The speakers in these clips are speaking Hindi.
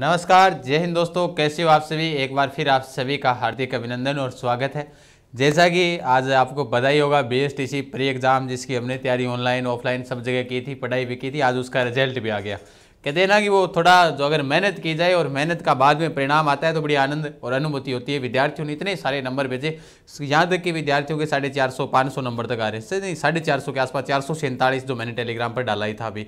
नमस्कार जय हिंद दोस्तों कैसे हो आप सभी एक बार फिर आप सभी का हार्दिक अभिनंदन और स्वागत है जैसा कि आज आपको बधाई होगा बीएसटीसी प्री एग्ज़ाम जिसकी हमने तैयारी ऑनलाइन ऑफलाइन सब जगह की थी पढ़ाई भी की थी आज उसका रिजल्ट भी आ गया कहते हैं ना कि वो थोड़ा जो अगर मेहनत की जाए और मेहनत का बाद में परिणाम आता है तो बड़ी आनंद और अनुभूति होती है विद्यार्थियों ने इतने सारे नंबर भेजे यहाँ तक कि विद्यार्थियों के साढ़े चार सौ पाँच सौ नंबर तक आ रहे हैं नहीं साढ़े चार सौ के आसपास चार सौ सैंतालीस जो मैंने टेलीग्राम पर डाला ही था अभी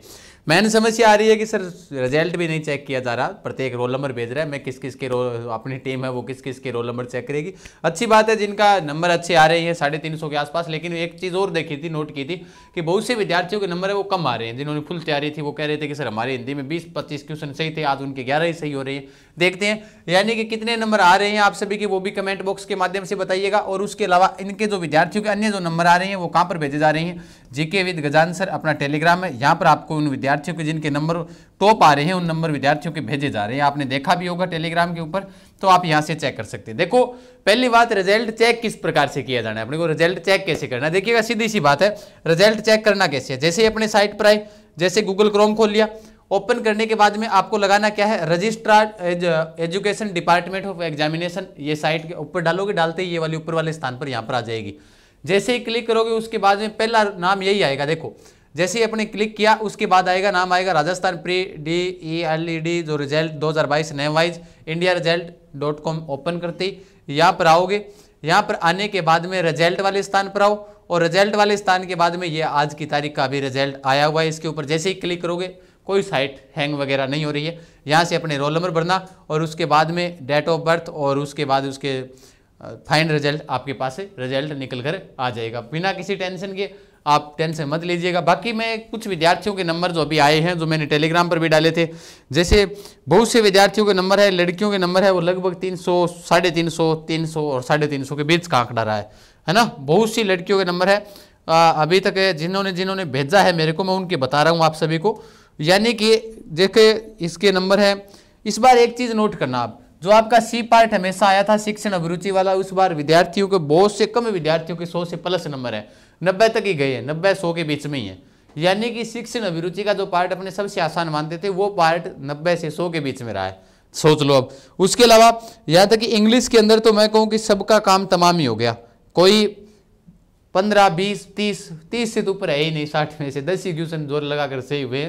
मैंने समस्या आ रही है कि सर रिजल्ट भी नहीं चेक किया जा रहा प्रत्येक रोल नंबर भेज रहा है मैं किस किस के रोल अपनी टीम है वो किस किस के रोल नंबर चेक करेगी अच्छी बात है जिनका नंबर अच्छे आ रहे हैं साढ़े तीन सौ के आसपास लेकिन एक चीज़ और देखी थी नोट की थी कि बहुत से विद्यार्थियों के नंबर है वो कम आ रहे हैं जिन्होंने फुल तैयारी थी वो कह रहे थे कि सर हमारे हिंदी में में 20 25 क्वेश्चन सही थे आज उनके 11 ही सही हो रहे हैं देखते हैं यानी कि कितने नंबर आ रहे हैं आप सभी के वो भी कमेंट बॉक्स के माध्यम से बताइएगा और उसके अलावा इनके जो विद्यार्थियों के अन्य जो नंबर आ रहे हैं वो कहाँ पर भेजे जा रहे हैं जीके विद गजान सर अपना टेलीग्राम है यहाँ पर आपको उन विद्यार्थियों के जिनके नंबर टॉप आ रहे हैं उन नंबर विद्यार्थियों के भेजे जा रहे हैं आपने देखा भी होगा टेलीग्राम के ऊपर तो आप यहाँ से चेक कर सकते हैं देखो पहली बात रिजल्ट चेक किस प्रकार से किया जाना है अपने को रिजल्ट चेक कैसे करना है देखिएगा सीधी सी बात है रिजल्ट चेक करना कैसे है जैसे अपने साइट पर आए जैसे गूगल क्रोम खोल लिया ओपन करने के बाद में आपको लगाना क्या है registrar education department of examination ये साइट के ऊपर डालोगे डालते ही ये वाली ऊपर वाले स्थान पर यहाँ पर आ जाएगी जैसे ही क्लिक करोगे उसके बाद में पहला नाम यही आएगा देखो जैसे ही अपने क्लिक किया उसके बाद आएगा नाम आएगा Rajasthan pre D E L E D जो result 2022 name wise India result dot com open करते ही यहाँ पर आओगे यहाँ पर आने के बाद में रिजल्ट वाले स्थान पर आओ और रिजल्ट वाले स्थान के बाद में ये आज की तारीख का अभी रिजल्ट आया हुआ है इसके ऊपर जैसे ही क्लिक करोगे कोई साइट हैंग वगैरह नहीं हो रही है यहाँ से अपने रोल नंबर भरना और उसके बाद में डेट ऑफ बर्थ और उसके बाद उसके फाइन रिजल्ट आपके पास से रिजल्ट निकल कर आ जाएगा बिना किसी टेंशन के आप टेंशन मत लीजिएगा बाकी मैं कुछ विद्यार्थियों के नंबर जो अभी आए हैं जो मैंने टेलीग्राम पर भी डाले थे जैसे बहुत से विद्यार्थियों के नंबर है लड़कियों के नंबर है वो लगभग तीन सौ साढ़े तीन सौ तीन सौ और साढ़े तीन सौ के बीच का आंकड़ा रहा है है ना बहुत सी लड़कियों के नंबर है आ, अभी तक जिन्होंने जिन्होंने भेजा है मेरे को मैं उनके बता रहा हूँ आप सभी को यानी कि देखे इसके नंबर है इस बार एक चीज़ नोट करना आप जो आपका सी पार्ट हमेशा आया था शिक्षण अभिरुचि वाला उस बार विद्यार्थियों के बहुत से कम विद्यार्थियों के सौ से प्लस नंबर है नब्बे तक ही गए हैं नब्बे सौ के बीच में ही है यानी कि शिक्षण अभिरुचि का जो पार्ट अपने सबसे आसान मानते थे वो पार्ट नब्बे से सौ के बीच में रहा है सोच लो अब उसके अलावा यहाँ तक कि इंग्लिश के अंदर तो मैं कहूँ कि सबका काम तमाम ही हो गया कोई पंद्रह बीस तीस तीस से तो ऊपर है ही नहीं साठ में से दस ही क्वेश्चन जोर लगा कर सही हुए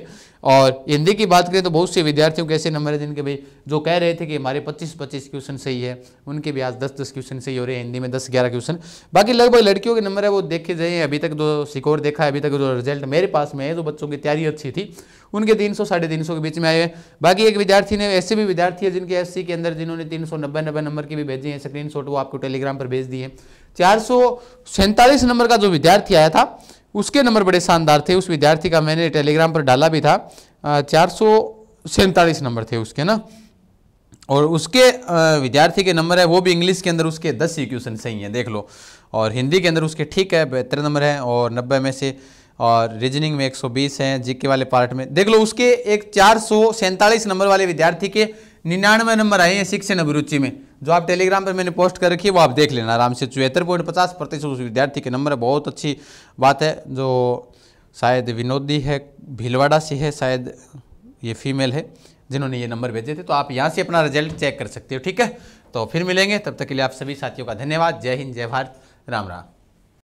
और हिंदी की बात करें तो बहुत से विद्यार्थियों के ऐसे नंबर है जिनके भाई जो कह रहे थे कि हमारे 25-25 क्वेश्चन सही है उनके भी आज 10-10 क्वेश्चन सही हो रहे हैं हिंदी में 10-11 क्वेश्चन बाकी लगभग लड़कियों के नंबर है वो देखे जाए अभी तक जो सिकोर देखा है अभी तक जो रिजल्ट मेरे पास में है जो बच्चों की तैयारी अच्छी थी उनके तीन सौ साढ़े तीन सौ के बीच में आए बाकी एक विद्यार्थी ने ऐसे भी विद्यार्थी है जिनके एस के अंदर जिन्होंने तीन सौ नब्बे नब्बे नंबर की भी भेजी है स्क्रीन वो आपको टेलीग्राम पर भेज दिए चार सौ सैंतालीस नंबर का जो विद्यार्थी आया था उसके नंबर बड़े शानदार थे उस विद्यार्थी का मैंने टेलीग्राम पर डाला भी था चार नंबर थे उसके ना और उसके विद्यार्थी के नंबर है वो भी इंग्लिश के अंदर उसके दस ही e क्वेश्चन सही हैं देख लो और हिंदी के अंदर उसके ठीक है बेहतर नंबर है और नब्बे में से और रीजनिंग में 120 हैं जीके वाले पार्ट में देख लो उसके एक चार नंबर वाले विद्यार्थी के निन्यानवे नंबर आए हैं शिक्षण अभिरुचि में जो आप टेलीग्राम पर मैंने पोस्ट कर रखी है वो आप देख लेना आराम से चौहत्तर पॉइंट पचास प्रतिशत उस विद्यार्थी के नंबर बहुत अच्छी बात है जो शायद विनोदी है भीलवाड़ा से है शायद ये फीमेल है जिन्होंने ये नंबर भेजे थे तो आप यहाँ से अपना रिजल्ट चेक कर सकते हो ठीक है तो फिर मिलेंगे तब तक के लिए आप सभी साथियों का धन्यवाद जय हिंद जय भारत राम राम